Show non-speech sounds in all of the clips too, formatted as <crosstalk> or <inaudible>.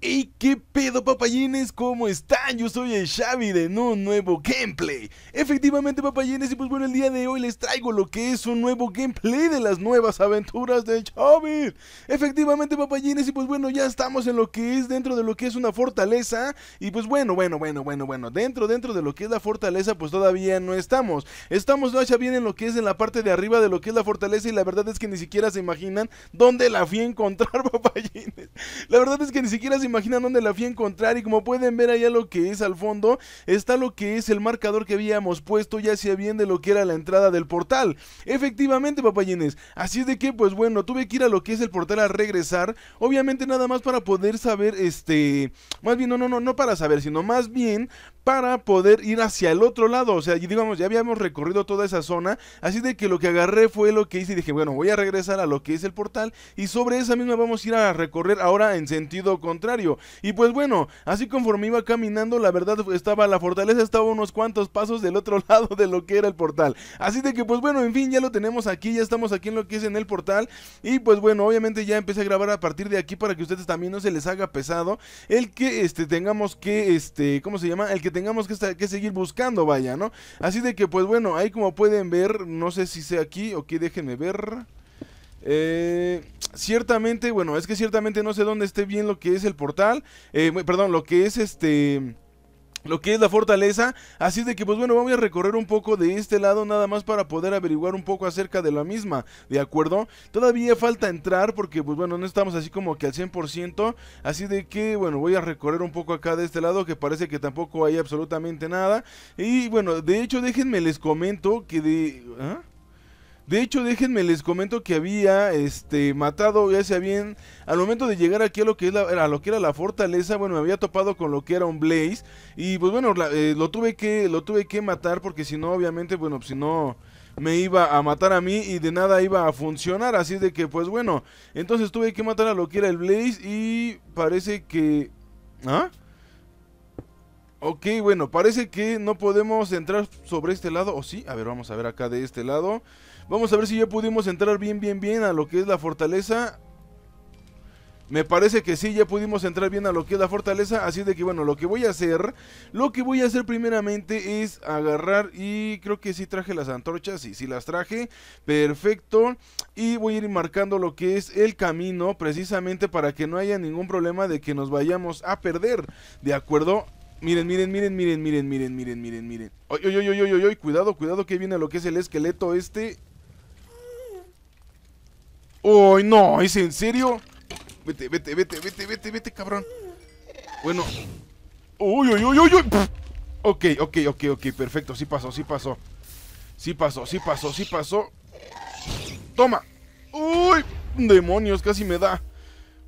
¡Ey! ¿Qué pedo papayines? ¿Cómo están? Yo soy el Xavi de un nuevo gameplay Efectivamente papayines y pues bueno el día de hoy les traigo lo que es un nuevo gameplay de las nuevas aventuras de Xavi Efectivamente papayines y pues bueno ya estamos en lo que es dentro de lo que es una fortaleza Y pues bueno, bueno, bueno, bueno, bueno, dentro, dentro de lo que es la fortaleza pues todavía no estamos Estamos ya bien en lo que es en la parte de arriba de lo que es la fortaleza y la verdad es que ni siquiera se imaginan dónde la fui a encontrar <laughs> papayines La verdad es que ni siquiera se imaginan dónde la fui a encontrar y como pueden ver allá lo que es al fondo está lo que es el marcador que habíamos puesto ya sea bien de lo que era la entrada del portal. Efectivamente papayines, así es de que pues bueno, tuve que ir a lo que es el portal a regresar, obviamente nada más para poder saber este, más bien no, no, no, no para saber, sino más bien para poder ir hacia el otro lado. O sea, digamos, ya habíamos recorrido toda esa zona. Así de que lo que agarré fue lo que hice y dije, bueno, voy a regresar a lo que es el portal. Y sobre esa misma vamos a ir a recorrer ahora en sentido contrario. Y pues bueno, así conforme iba caminando, la verdad estaba la fortaleza, estaba unos cuantos pasos del otro <laughs> lado de lo que era el portal. Así de que pues bueno, en fin, ya lo tenemos aquí, ya estamos aquí en lo que es en el portal. Y pues bueno, obviamente ya empecé a grabar a partir de aquí para que ustedes también no se les haga pesado el que este tengamos que este, ¿cómo se llama? El que que tengamos que, que seguir buscando, vaya, ¿no? Así de que, pues bueno, ahí como pueden ver, no sé si sea aquí o que déjenme ver. Eh, ciertamente, bueno, es que ciertamente no sé dónde esté bien lo que es el portal. Eh, perdón, lo que es este lo que es la fortaleza. Así de que pues bueno, vamos a recorrer un poco de este lado nada más para poder averiguar un poco acerca de la misma, ¿de acuerdo? Todavía falta entrar porque pues bueno, no estamos así como que al 100%, así de que bueno, voy a recorrer un poco acá de este lado que parece que tampoco hay absolutamente nada. Y bueno, de hecho déjenme les comento que de... ¿ah? De hecho, déjenme les comento que había este matado, ya sea bien, al momento de llegar aquí a lo que era la fortaleza, bueno, me había topado con lo que era un Blaze y pues bueno, eh, lo tuve que lo tuve que matar porque si no obviamente, bueno, pues, si no me iba a matar a mí y de nada iba a funcionar, así de que pues bueno, entonces tuve que matar a lo que era el Blaze y parece que ¿Ah? Ok, bueno, parece que no podemos entrar sobre este lado, o sí, a ver, vamos a ver acá de este lado Vamos a ver si ya pudimos entrar bien, bien, bien a lo que es la fortaleza me parece que sí, ya pudimos entrar bien a lo que es la fortaleza, así de que bueno, lo que voy a hacer, lo que voy a hacer primeramente es agarrar y creo que sí traje las antorchas, y sí las traje, perfecto, y voy a ir marcando lo que es el camino precisamente para que no haya ningún problema de que nos vayamos a perder, ¿de acuerdo? Miren, miren, miren, miren, miren, miren, miren, miren, miren. ¡Oy, oy, oy, oy, oy! Cuidado, cuidado, que viene lo que es el esqueleto este. ¡Uy, no! ¿Es en serio? Vete, vete, vete, vete, vete, vete, cabrón. Bueno. ¡Uy, uy, uy, uy, uy! Ok, ok, ok, ok, perfecto. Sí pasó, sí pasó. Sí pasó, sí pasó, sí pasó. ¡Toma! ¡Uy! ¡Demonios! Casi me da.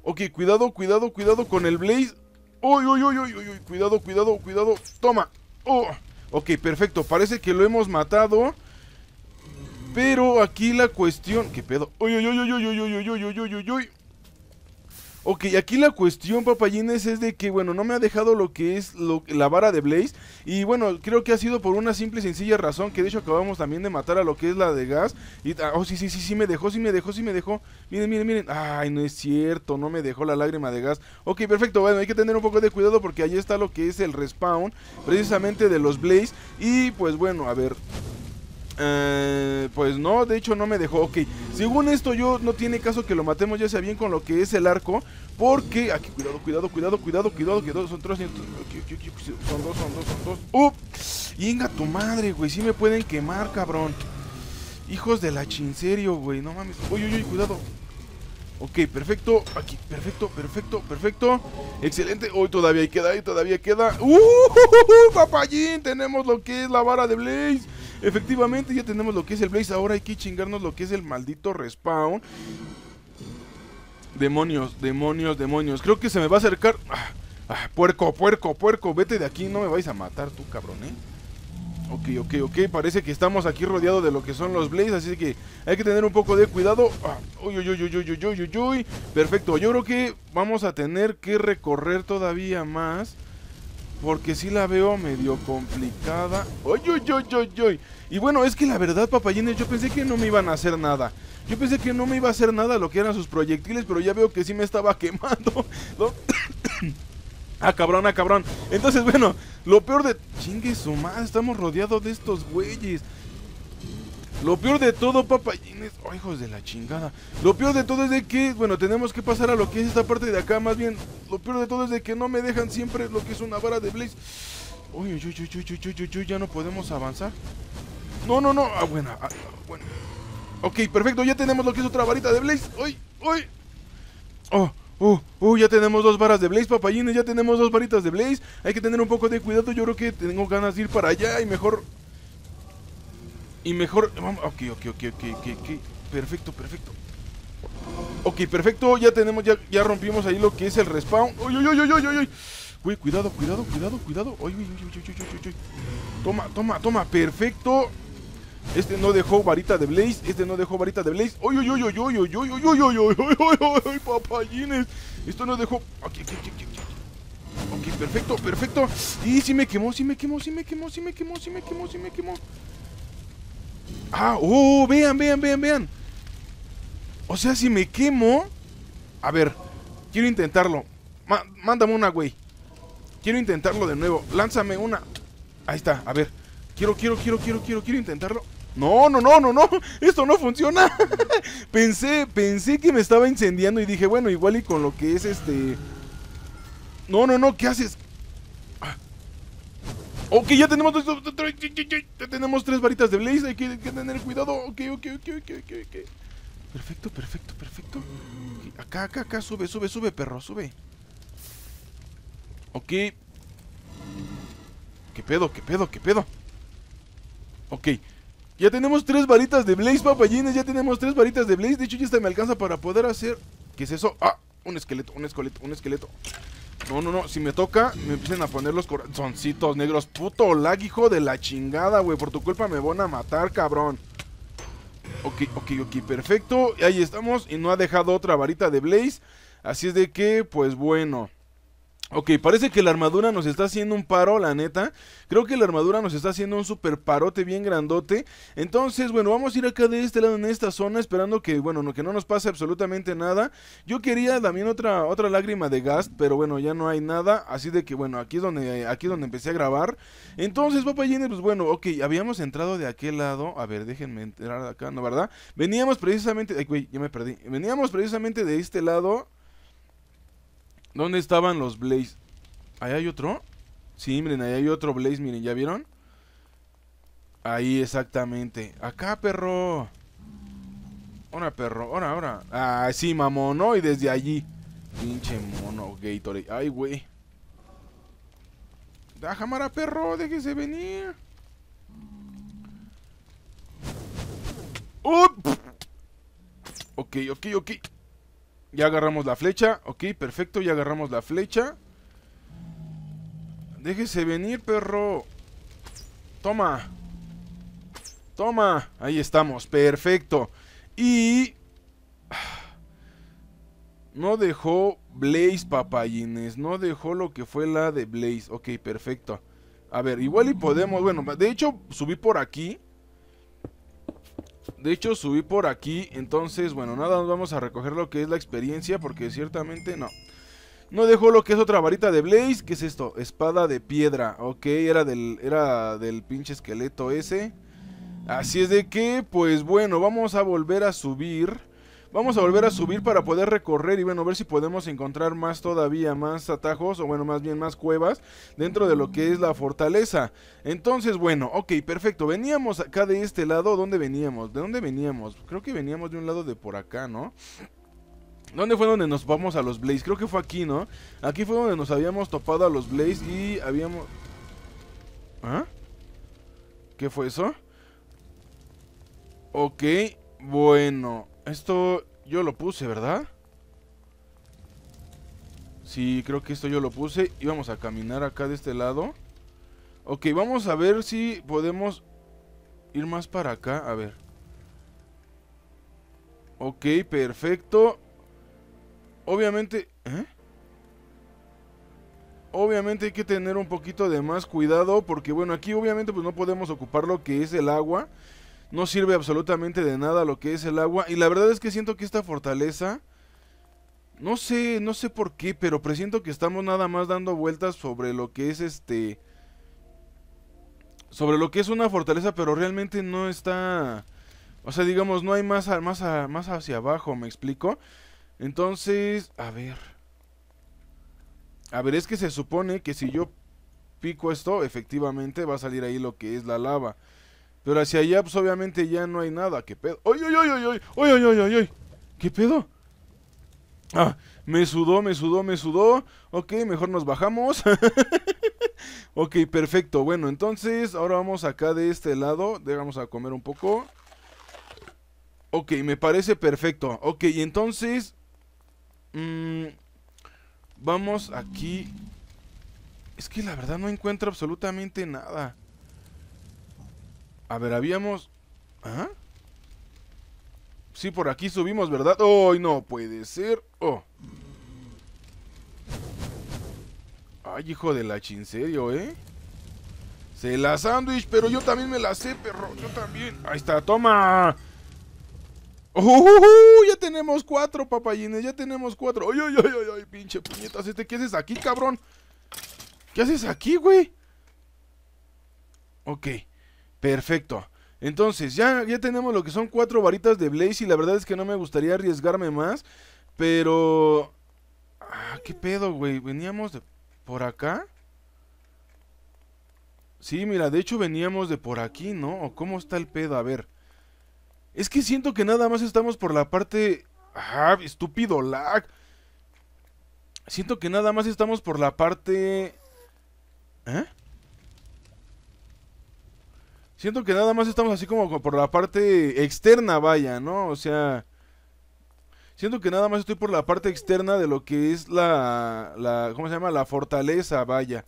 Ok, cuidado, cuidado, cuidado con el Blaze. Uy, uy, uy, uy, uy, cuidado, cuidado, cuidado. Toma. Oh. Ok, perfecto. Parece que lo hemos matado. Pero aquí la cuestión... ¿Qué pedo? Uy, uy, uy, uy, uy, uy, uy, uy, uy, uy, uy, uy. Ok, aquí la cuestión, papayines, es de que, bueno, no me ha dejado lo que es la vara de Blaze. Y bueno, creo que ha sido por una simple y sencilla razón. Que de hecho acabamos también de matar a lo que es la de gas. Y, ah, oh, sí, sí, sí, sí, me dejó, sí me dejó, sí me dejó. Miren, miren, miren. Ay, no es cierto, no me dejó la lágrima de gas. Ok, perfecto, bueno, hay que tener un poco de cuidado porque ahí está lo que es el respawn. Precisamente de los Blaze. Y pues bueno, a ver, eh, pues no, de hecho no me dejó. Ok, según esto, yo no tiene caso que lo matemos ya sea bien con lo que es el arco. Porque. Aquí, cuidado, cuidado, cuidado, cuidado, cuidado, Son tres. Son dos, son dos, son dos. ¡Up! Venga tu madre, güey. si me pueden quemar, cabrón. Hijos de la chinserio, güey. No mames. Uy, uy, uy, cuidado. Ok, perfecto. Aquí, perfecto, perfecto, perfecto. Excelente. Hoy todavía queda, ahí todavía queda. ¡Uh! Papayín, tenemos lo que es la vara de Blaze. Efectivamente, ya tenemos lo que es el Blaze. Ahora hay que chingarnos lo que es el maldito respawn. Demonios, demonios, demonios. Creo que se me va a acercar. Ah, ah, puerco, puerco, puerco. Vete de aquí. No me vais a matar, tú cabrón, eh. Ok, ok, ok. Parece que estamos aquí rodeados de lo que son los Blaze. Así que hay que tener un poco de cuidado. Ah, Perfecto. Yo creo que vamos a tener que recorrer todavía más. Porque sí la veo medio complicada. ¡Oy, oy, oy, oy, oy! Y bueno, es que la verdad, papayines, yo pensé que no me iban a hacer nada. Yo pensé que no me iba a hacer nada lo que eran sus proyectiles, pero ya veo que sí me estaba <laughs> quemando. <coughs> ah, cabrón, ah, cabrón. Entonces, bueno, lo peor de... Chingue su madre, estamos rodeados de estos güeyes. Lo peor de todo, papayines. Oh, hijos de la chingada. Lo peor de todo es de que, bueno, tenemos que pasar a lo que es esta parte de acá. Más bien, lo peor de todo es de que no me dejan siempre lo que es una vara de Blaze. Uy, uy, uy, uy, uy, uy, uy, ya no podemos avanzar. No, no, no. Ah, bueno, ah, bueno. Ok, perfecto, ya tenemos lo que es otra varita de Blaze. Uy, uy. Oh, Uh, uh, ya tenemos dos varas de Blaze, papayines, ya tenemos dos varitas de Blaze. Hay que tener un poco de cuidado, yo creo que tengo ganas de ir para allá y mejor y mejor... Vamos, ok, ok, ok, ok, Perfecto, perfecto. Ok, perfecto. Ya tenemos, ya, ya rompimos ahí lo que es el respawn. ¡Uy, cuidado, cuidado, cuidado, cuidado. ¡Uy, Toma, toma, toma. Perfecto. Este no dejó varita de Blaze. Este no dejó varita de Blaze. ¡Uy, uy, uy, papayines! Esto no dejó... Ok, ok, ok, perfecto, perfecto. Y si me quemó, si me quemó, sí me quemó, Si me quemó, si me quemó, si me quemó. Ah, uh, vean, vean, vean, vean. O sea, si me quemo... A ver, quiero intentarlo. mándame una, güey. Quiero intentarlo de nuevo. Lánzame una. Ahí está, a ver. Quiero, quiero, quiero, quiero, quiero, quiero intentarlo. No, no, no, no, no. <laughs> Esto no funciona. <laughs> pensé, pensé que me estaba incendiando y dije, bueno, igual y con lo que es este... No, no, no, ¿qué haces? Ok, ya tenemos Ya tenemos tres varitas de blaze Hay que, tener cuidado Ok, ok, ok, ok, ok Perfecto, perfecto, perfecto Acá, acá, acá, sube, sube, sube, perro, sube Ok ¿Qué pedo, qué pedo, qué pedo? Ok Ya tenemos tres varitas de blaze, papayines Ya tenemos tres varitas de blaze De hecho, ya esta me alcanza para poder hacer ¿Qué es eso? Ah, un esqueleto, un esqueleto, un esqueleto no, no, no. Si me toca, me empiezan a poner los corazoncitos negros. Puto lag, hijo de la chingada, güey. Por tu culpa me van a matar, cabrón. Ok, ok, ok. Perfecto. Ahí estamos. Y no ha dejado otra varita de Blaze. Así es de que, pues bueno. Ok, parece que la armadura nos está haciendo un paro, la neta. Creo que la armadura nos está haciendo un super parote bien grandote. Entonces, bueno, vamos a ir acá de este lado en esta zona, esperando que, bueno, no, que no nos pase absolutamente nada. Yo quería también otra, otra lágrima de gas, pero bueno, ya no hay nada. Así de que, bueno, aquí es donde, aquí es donde empecé a grabar. Entonces, papá pues bueno, ok, habíamos entrado de aquel lado. A ver, déjenme entrar acá, ¿no, verdad? Veníamos precisamente... Ay, güey, ya me perdí. Veníamos precisamente de este lado... ¿Dónde estaban los Blaze? ¿Ahí hay otro? Sí, miren, ahí hay otro Blaze, miren, ¿ya vieron? Ahí, exactamente. Acá, perro. Hola, perro, ahora, ahora. Ah, sí, mamón, ¿no? Y desde allí. Pinche mono, Gatorade. Ay, güey. Dajamara, perro, déjese venir. ¡Up! Ok, ok, ok. Ya agarramos la flecha. Ok, perfecto, ya agarramos la flecha. Déjese venir, perro. Toma. Toma. Ahí estamos, perfecto. Y... No dejó Blaze, papayines. No dejó lo que fue la de Blaze. Ok, perfecto. A ver, igual y podemos... Bueno, de hecho, subí por aquí de hecho subí por aquí, entonces bueno, nada, nos vamos a recoger lo que es la experiencia porque ciertamente no. No dejó lo que es otra varita de Blaze, ¿qué es esto? Espada de piedra, ok, era del, era del pinche esqueleto ese. Así es de que, pues bueno, vamos a volver a subir Vamos a volver a subir para poder recorrer y bueno, ver si podemos encontrar más todavía, más atajos o bueno, más bien más cuevas dentro de lo que es la fortaleza. Entonces, bueno, ok, perfecto. Veníamos acá de este lado, ¿dónde veníamos? ¿De dónde veníamos? Creo que veníamos de un lado de por acá, ¿no? ¿Dónde fue donde nos vamos a los Blaze? Creo que fue aquí, ¿no? Aquí fue donde nos habíamos topado a los Blaze y habíamos... ¿Ah? ¿Qué fue eso? Ok, bueno. Esto yo lo puse, ¿verdad? Sí, creo que esto yo lo puse. Y vamos a caminar acá de este lado. Ok, vamos a ver si podemos ir más para acá. A ver. Ok, perfecto. Obviamente... ¿eh? Obviamente hay que tener un poquito de más cuidado porque bueno, aquí obviamente pues no podemos ocupar lo que es el agua no sirve absolutamente de nada lo que es el agua. Y la verdad es que siento que esta fortaleza, no sé, no sé por qué, pero presiento que estamos nada más dando vueltas sobre lo que es este... Sobre lo que es una fortaleza, pero realmente no está... O sea, digamos, no hay más, más, más hacia abajo, ¿me explico? Entonces, a ver... A ver, es que se supone que si yo pico esto, efectivamente va a salir ahí lo que es la lava. Pero hacia allá, pues obviamente ya no hay nada. ¿Qué pedo? ¡Ay, ay, ay, ay! ¡Ay, ay, ay, ay! ay! ay ay ay ay qué pedo? Ah, me sudó, me sudó, me sudó. Ok, mejor nos bajamos. <laughs> ok, perfecto. Bueno, entonces ahora vamos acá de este lado. Dejamos a comer un poco. Ok, me parece perfecto. Ok, entonces... Mm, vamos aquí. Es que la verdad no encuentro absolutamente nada. A ver, habíamos... ¿Ah? Sí, por aquí subimos, ¿verdad? ¡Ay, no puede ser! ¡Oh! Ay, hijo de la chinserio, ¿eh? Se la sándwich, pero yo también me la sé, perro. Yo también. Ahí está, toma. ¡Oh, oh, oh, oh ya tenemos cuatro, papayines. Ya tenemos cuatro. ¡Ay, ay, ay, ay, Pinche puñetas. Este, ¿qué haces aquí, cabrón? ¿Qué haces aquí, güey? Ok. Perfecto. Entonces, ya, ya tenemos lo que son cuatro varitas de Blaze y la verdad es que no me gustaría arriesgarme más. Pero... Ah, ¿Qué pedo, güey? Veníamos de por acá. Sí, mira, de hecho veníamos de por aquí, ¿no? ¿O cómo está el pedo? A ver. Es que siento que nada más estamos por la parte... Ah, estúpido lag. Siento que nada más estamos por la parte... ¿Eh? Siento que nada más estamos así como por la parte externa, vaya, ¿no? O sea, siento que nada más estoy por la parte externa de lo que es la, ¿cómo se llama? La fortaleza, vaya.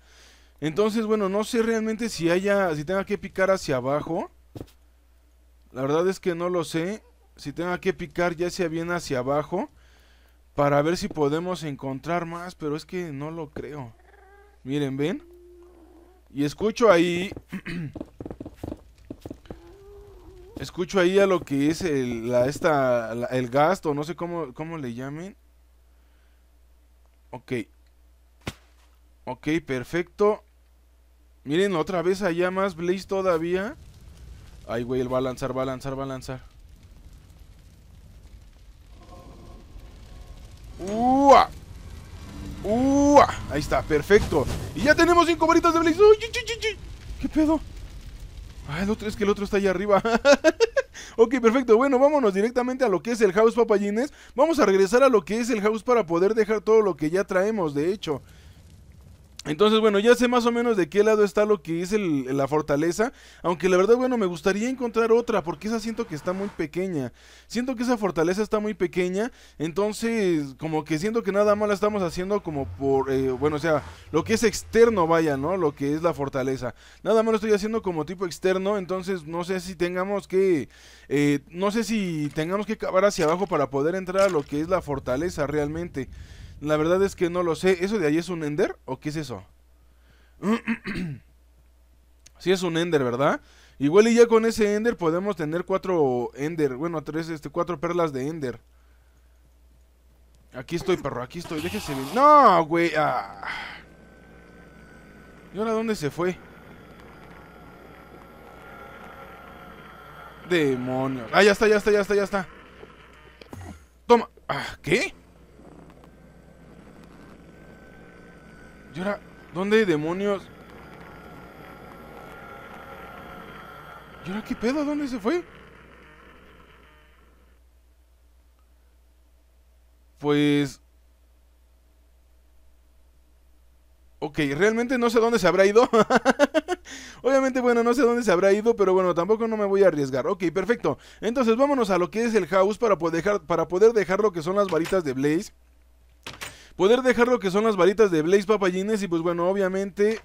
Entonces, bueno, no sé realmente si haya, si tenga que picar hacia abajo. La verdad es que no lo sé. Si tenga que picar ya sea bien hacia abajo. Para ver si podemos encontrar más, pero es que no lo creo. Miren, ¿ven? Y escucho ahí... <clears throat> Escucho ahí a lo que es el, esta, el gasto, no sé cómo, le llamen. Ok. Ok, perfecto. Miren, otra vez allá más Blaze todavía. Ay, güey, él va a lanzar, va a lanzar, va a lanzar. ¡Ua! ¡Ua! Ahí está, perfecto. Y ya tenemos cinco varitas de Blaze. ¡Uy, uy, qué pedo? Ah, el otro es que el otro está allá arriba. <laughs> ok, perfecto. Bueno, vámonos directamente a lo que es el house, papayines. Vamos a regresar a lo que es el house para poder dejar todo lo que ya traemos, de hecho. Entonces, bueno, ya sé más o menos de qué lado está lo que es la fortaleza. Aunque la verdad, bueno, me gustaría encontrar otra, porque esa siento que está muy pequeña. Siento que esa fortaleza está muy pequeña. Entonces, como que siento que nada más la estamos haciendo como por, eh, bueno, o sea, lo que es externo, vaya, ¿no? Lo que es la fortaleza. Nada más lo estoy haciendo como tipo externo. Entonces, no sé si tengamos que, eh, no sé si tengamos que cavar hacia abajo para poder entrar a lo que es la fortaleza realmente. La verdad es que no lo sé. ¿Eso de ahí es un Ender o qué es eso? Si <clears throat> sí es un Ender, ¿verdad? Igual y ya con ese Ender podemos tener cuatro Ender. Bueno, tres, este, cuatro perlas de Ender. Aquí estoy, perro, aquí estoy. Déjese ¡No, güey! Ah. ¿Y ahora dónde se fue? Demonios. Ah, ya está, ya está, ya está, ya está. Toma. Ah, ¿Qué? ¿Y ahora? ¿Dónde demonios? ¿Y ahora qué pedo? ¿Dónde se fue? Pues... Ok, realmente no sé dónde se habrá ido. <laughs> Obviamente, bueno, no sé dónde se habrá ido, pero bueno, tampoco no me voy a arriesgar. Ok, perfecto. Entonces vámonos a lo que es el house para poder dejar, para poder dejar lo que son las varitas de Blaze poder dejar lo que son las varitas de Blaze Papayines y pues bueno, obviamente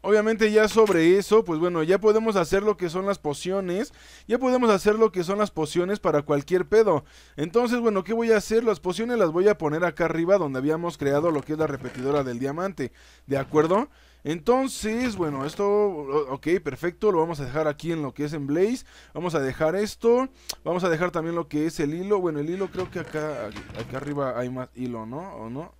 Obviamente ya sobre eso, pues bueno, ya podemos hacer lo que son las pociones, ya podemos hacer lo que son las pociones para cualquier pedo. Entonces, bueno, ¿qué voy a hacer? Las pociones las voy a poner acá arriba donde habíamos creado lo que es la repetidora del diamante, ¿de acuerdo? Entonces, bueno, esto, ok, perfecto, lo vamos a dejar aquí en lo que es en Blaze, vamos a dejar esto, vamos a dejar también lo que es el hilo, bueno, el hilo creo que acá, acá arriba hay más hilo, ¿no? ¿O no?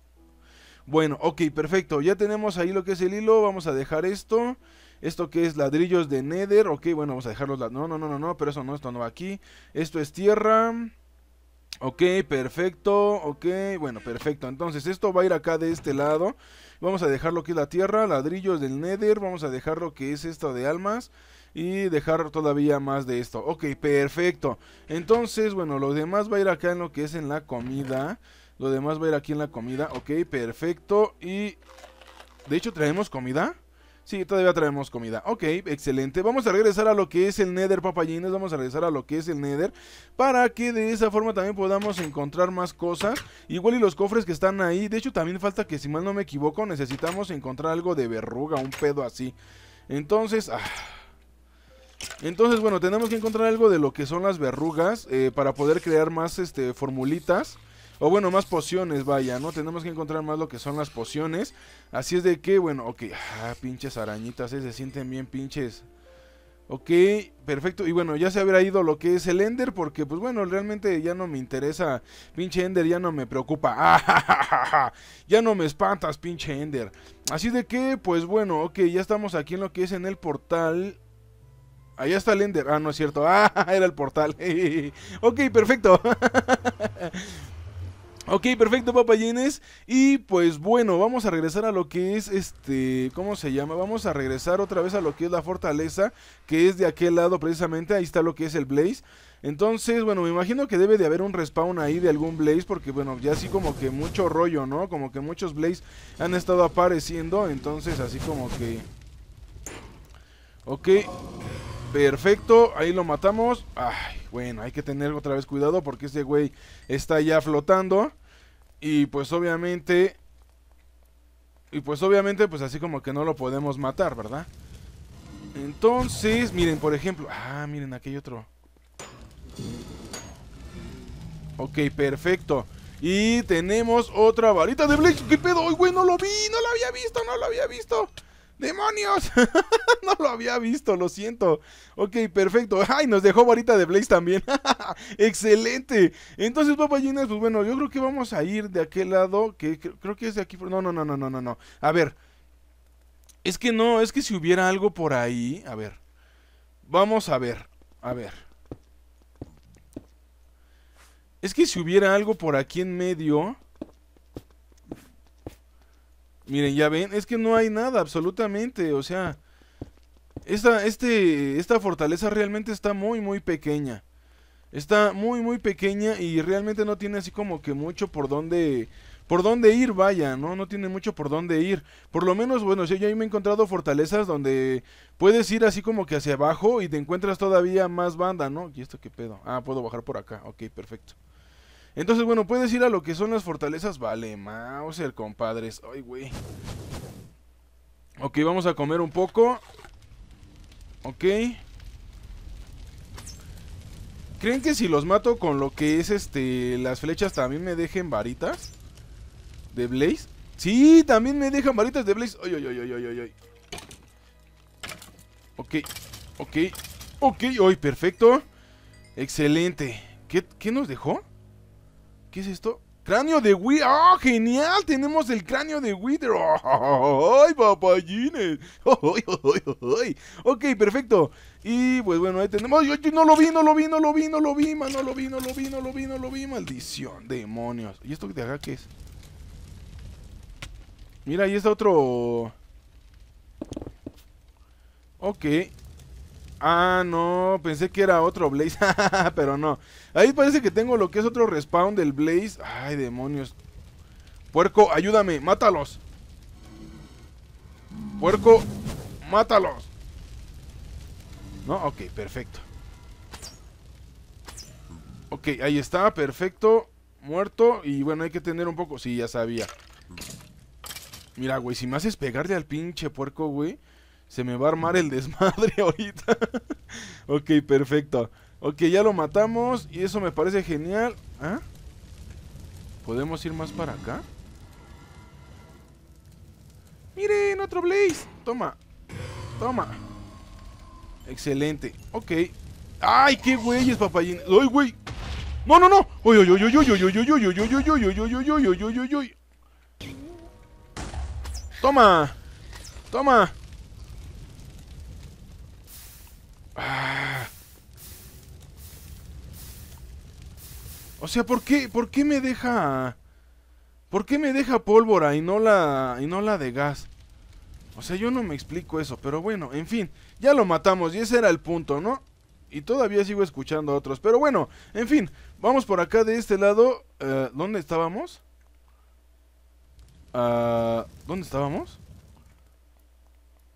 Bueno, ok, perfecto. Ya tenemos ahí lo que es el hilo. Vamos a dejar esto. Esto que es ladrillos de Nether. Ok, bueno, vamos a dejarlos. No, no, no, no, no. Pero eso no, esto no va aquí. Esto es tierra. Ok, perfecto. Ok, bueno, perfecto. Entonces, esto va a ir acá de este lado. Vamos a dejar lo que es la tierra, ladrillos del Nether. Vamos a dejar lo que es esto de almas. Y dejar todavía más de esto. Ok, perfecto. Entonces, bueno, lo demás va a ir acá en lo que es en la comida. Lo demás va a ir aquí en la comida. Ok, perfecto. Y... De hecho, ¿traemos comida? Sí, todavía traemos comida. Ok, excelente. Vamos a regresar a lo que es el Nether, papayines. Vamos a regresar a lo que es el Nether. Para que de esa forma también podamos encontrar más cosas. Igual y los cofres que están ahí. De hecho, también falta que, si mal no me equivoco, necesitamos encontrar algo de verruga. Un pedo así. Entonces... Ah. Entonces, bueno, tenemos que encontrar algo de lo que son las verrugas. Eh, para poder crear más este, formulitas. O bueno, más pociones, vaya, ¿no? Tenemos que encontrar más lo que son las pociones. Así es de que, bueno, ok. Ah, pinches arañitas, eh, se sienten bien pinches. Ok, perfecto. Y bueno, ya se habrá ido lo que es el Ender. Porque, pues bueno, realmente ya no me interesa. Pinche Ender ya no me preocupa. <laughs> Ah, ja, ja, ja, ya no me espantas, pinche Ender. Así de que, pues bueno, ok, ya estamos aquí en lo que es en el portal. Allá está el Ender. Ah, no es cierto. <laughs> Ah, era el portal. <laughs> ok, perfecto. Ok, perfecto, papayines. Y pues bueno, vamos a regresar a lo que es este. ¿Cómo se llama? Vamos a regresar otra vez a lo que es la fortaleza, que es de aquel lado precisamente. Ahí está lo que es el Blaze. Entonces, bueno, me imagino que debe de haber un respawn ahí de algún Blaze, porque bueno, ya así como que mucho rollo, ¿no? Como que muchos Blaze han estado apareciendo. Entonces, así como que. Ok. Perfecto, ahí lo matamos. Ay, bueno, hay que tener otra vez cuidado porque este güey está ya flotando. Y pues obviamente... Y pues obviamente pues así como que no lo podemos matar, ¿verdad? Entonces, miren, por ejemplo... Ah, miren, aquí hay otro. Ok, perfecto. Y tenemos otra varita de Blaze. ¿Qué pedo? ¡Ay, güey! No lo vi, no lo había visto, no lo había visto. ¡Demonios! <laughs> no lo había visto, lo siento. Ok, perfecto. ¡Ay! Nos dejó varita de Blaze también. <laughs> ¡Excelente! Entonces, papayinas, pues bueno, yo creo que vamos a ir de aquel lado. Que creo que es de aquí. No, no, no, no, no, no. A ver. Es que no, es que si hubiera algo por ahí. A ver. Vamos a ver. A ver. Es que si hubiera algo por aquí en medio. Miren, ya ven, es que no hay nada, absolutamente. O sea, esta, este, esta fortaleza realmente está muy, muy pequeña. Está muy, muy pequeña y realmente no tiene así como que mucho por dónde... Por dónde ir, vaya, ¿no? No tiene mucho por dónde ir. Por lo menos, bueno, sí, yo ahí me he encontrado fortalezas donde puedes ir así como que hacia abajo y te encuentras todavía más banda, ¿no? ¿Y esto qué pedo? Ah, puedo bajar por acá. Ok, perfecto. Entonces, bueno, puedes ir a lo que son las fortalezas. Vale, Mauser, compadres. Ay, güey. Ok, vamos a comer un poco. Ok. ¿Creen que si los mato con lo que es este las flechas también me dejen varitas? ¿De Blaze? Sí, también me dejan varitas de Blaze. Ay, ay, ay, ay, ay, ay. Ok, ok, ok, hoy perfecto. Excelente. ¿Qué, ¿Qué nos dejó? ¿Qué es esto? Cráneo de Wither. ¡Ah, genial! Tenemos el cráneo de Wither. <laughs> ¡Ay, papayines! <laughs> Ok, perfecto. Y pues bueno, ahí tenemos. Yo, no lo vi, no lo vi, no lo vi, no lo vi, No lo vi, no lo vi, no lo vi, no lo vi. Maldición, demonios. ¿Y esto de acá qué es? Mira, ahí está otro. Ok, Ah, no, pensé que era otro Blaze, <laughs> pero no. Ahí parece que tengo lo que es otro respawn del Blaze. Ay, demonios. Puerco, ayúdame, mátalos. Puerco, mátalos. ¿No? Ok, perfecto. Ok, ahí está, perfecto. Muerto. Y bueno, hay que tener un poco... Sí, ya sabía. Mira, güey, si me haces pegarle al pinche puerco, güey... Se me va a armar el desmadre ahorita. ok, perfecto. Ok, ya lo matamos y eso me parece genial. ¿Podemos ir más para acá? ¡Miren, otro Blaze! Toma, toma. Excelente, ok. ¡Ay, qué güeyes, papayín! ¡Ay, güey! ¡No, no, no! ¡Uy, toma ¡Toma! O sea, ¿por qué, por qué me deja... ¿Por qué me deja pólvora y no la, y no la de gas? O sea, yo no me explico eso, pero bueno, en fin, ya lo matamos y ese era el punto, ¿no? Y todavía sigo escuchando a otros, pero bueno, en fin, vamos por acá de este lado. Eh, ¿Dónde estábamos? Ah, ¿Dónde estábamos?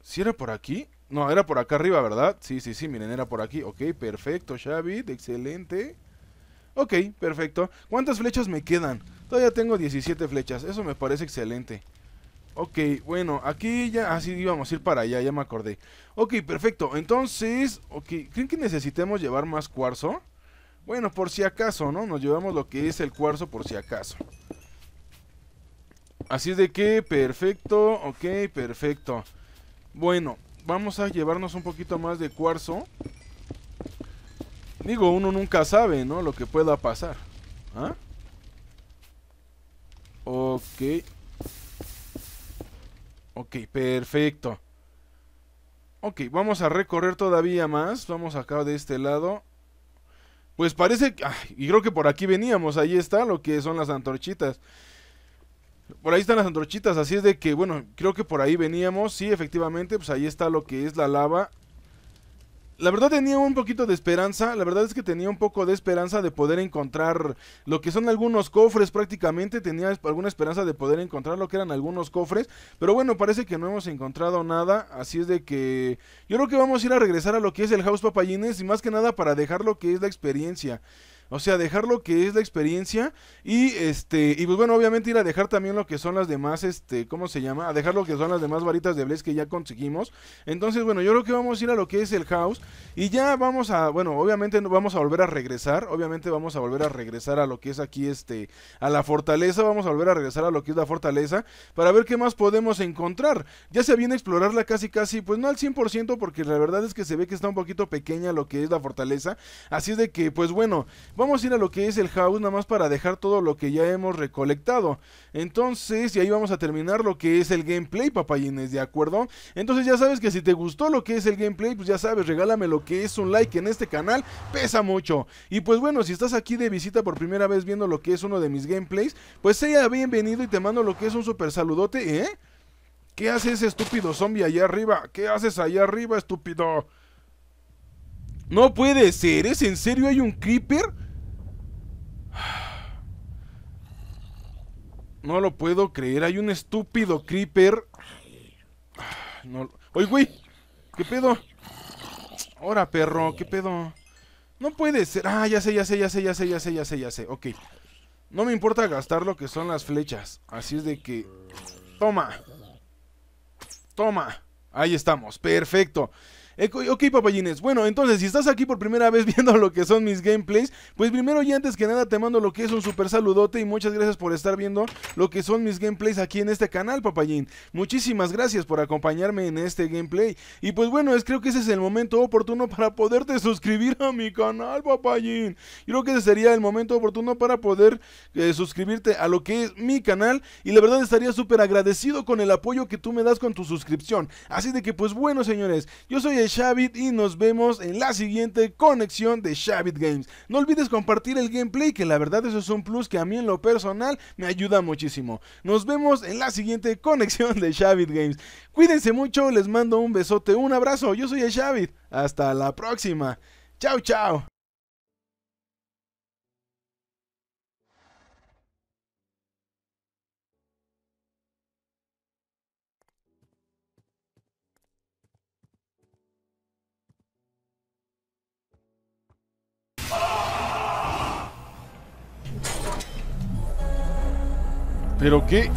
¿Si era por aquí? No, era por acá arriba, ¿verdad? Sí, sí, sí, miren, era por aquí. Ok, perfecto, Xavi, excelente. Ok, perfecto. ¿Cuántas flechas me quedan? Todavía tengo 17 flechas, eso me parece excelente. Ok, bueno, aquí ya, así ah, íbamos a ir para allá, ya me acordé. Ok, perfecto, entonces, ok, ¿creen que necesitemos llevar más cuarzo? Bueno, por si acaso, ¿no? Nos llevamos lo que es el cuarzo por si acaso. Así es de que, perfecto, ok, perfecto. Bueno, vamos a llevarnos un poquito más de cuarzo Digo, uno nunca sabe, ¿no? Lo que pueda pasar. ¿Ah? Ok. Ok, perfecto. Ok, vamos a recorrer todavía más. Vamos acá de este lado. Pues parece... Que, y creo que por aquí veníamos. Ahí está lo que son las antorchitas. Por ahí están las antorchitas. Así es de que, bueno, creo que por ahí veníamos. Sí, efectivamente, pues ahí está lo que es la lava la verdad tenía un poquito de esperanza, la verdad es que tenía un poco de esperanza de poder encontrar lo que son algunos cofres prácticamente, tenía alguna esperanza de poder encontrar lo que eran algunos cofres, pero bueno, parece que no hemos encontrado nada, así es de que yo creo que vamos a ir a regresar a lo que es el House Papayines y más que nada para dejar lo que es la experiencia. O sea, dejar lo que es la experiencia y este y pues bueno, obviamente ir a dejar también lo que son las demás este, ¿cómo se llama? A dejar lo que son las demás varitas de Blaze que ya conseguimos. Entonces, bueno, yo creo que vamos a ir a lo que es el house y ya vamos a, bueno, obviamente vamos a volver a regresar, obviamente vamos a volver a regresar a lo que es aquí este a la fortaleza, vamos a volver a regresar a lo que es la fortaleza para ver qué más podemos encontrar. Ya se viene a explorarla casi casi, pues no al 100% porque la verdad es que se ve que está un poquito pequeña lo que es la fortaleza, así es de que pues bueno, Vamos a ir a lo que es el house, nada más para dejar todo lo que ya hemos recolectado. Entonces, y ahí vamos a terminar lo que es el gameplay, papayines, ¿de acuerdo? Entonces ya sabes que si te gustó lo que es el gameplay, pues ya sabes, regálame lo que es un like en este canal, pesa mucho. Y pues bueno, si estás aquí de visita por primera vez viendo lo que es uno de mis gameplays, pues sea bienvenido y te mando lo que es un super saludote, ¿eh? ¿Qué haces estúpido zombie allá arriba? ¿Qué haces allá arriba, estúpido? No puede ser, ¿es en serio hay un creeper? No lo puedo creer. Hay un estúpido creeper. No. güey! ¿Qué pedo? Ahora, perro, ¿qué pedo? No puede ser. Ah, ya sé, ya sé, ya sé, ya sé, ya sé, ya sé, ya sé. Ok. No me importa gastar lo que son las flechas. Así es de que... Toma. Toma. Ahí estamos. Perfecto. Eh, ok, papayines. Bueno, entonces, si estás aquí por primera vez <laughs> viendo lo que son mis gameplays, pues primero y antes que nada te mando lo que es un super saludote y muchas gracias por estar viendo lo que son mis gameplays aquí en este canal, papayín. Muchísimas gracias por acompañarme en este gameplay. Y pues bueno, es, creo que ese es el momento oportuno para poderte suscribir a mi canal, papayín. creo que ese sería el momento oportuno para poder eh, suscribirte a lo que es mi canal. Y la verdad estaría súper agradecido con el apoyo que tú me das con tu suscripción. Así de que, pues bueno, señores, yo soy el de y nos vemos en la siguiente conexión de Shabit Games. No olvides compartir el gameplay, que la verdad eso es un plus que a mí en lo personal me ayuda muchísimo. Nos vemos en la siguiente <laughs> conexión de Shabit Games. Cuídense mucho, les mando un besote, un abrazo. Yo soy el Shavit. Hasta la próxima. Chao, chao. ¿Pero qué?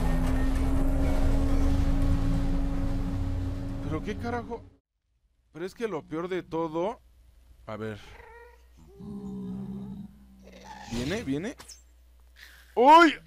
¿Pero qué carajo? Pero es que lo peor de todo... A ver... ¿Viene? ¿Viene? ¡Uy!